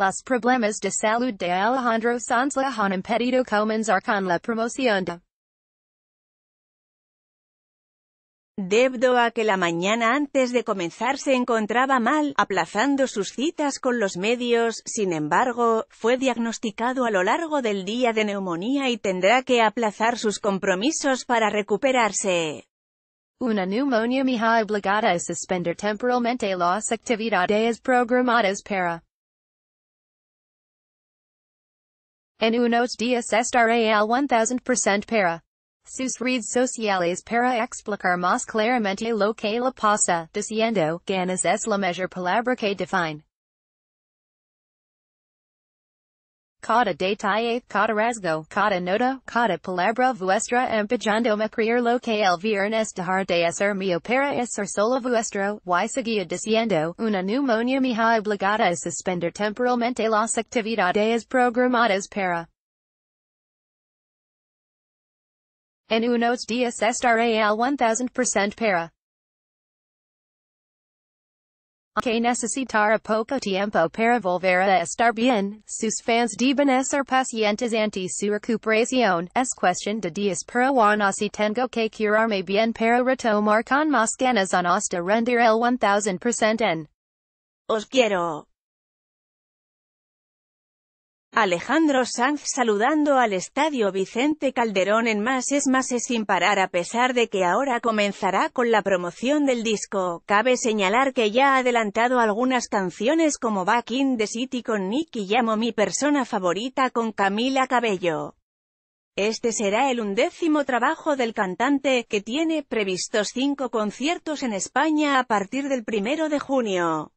Los problemas de salud de Alejandro Sanz le han impedido comenzar con la promoción Debido a que la mañana antes de comenzar se encontraba mal, aplazando sus citas con los medios, sin embargo, fue diagnosticado a lo largo del día de neumonía y tendrá que aplazar sus compromisos para recuperarse. Una neumonía mija obligada a suspender temporalmente las actividades programadas para En unos dias estaré al 1000% para. Sus redes sociales para explicar más claramente lo que le pasa, diciendo, ganas es la mejor palabra que define. Cada detalle, cada rasgo, cada nota, cada palabra vuestra empujandome lo que el viernes dejar de mi mio para hacer solo vuestro, y seguía diciendo, una pneumonia mija obligada a suspender temporalmente las actividades programadas para en unos días estaré al 1000% para que necesitara poco tiempo para volver a estar bien, sus fans deben ser pacientes ante su recuperación, es cuestión de días pero aún así tengo que curarme bien para retomar con más ganas en hasta rendir el 1000% en. Os quiero. Alejandro Sanz saludando al estadio Vicente Calderón en Más es Más es sin parar a pesar de que ahora comenzará con la promoción del disco. Cabe señalar que ya ha adelantado algunas canciones como Back in the City con Nick y Llamo Mi Persona Favorita con Camila Cabello. Este será el undécimo trabajo del cantante, que tiene previstos cinco conciertos en España a partir del primero de junio.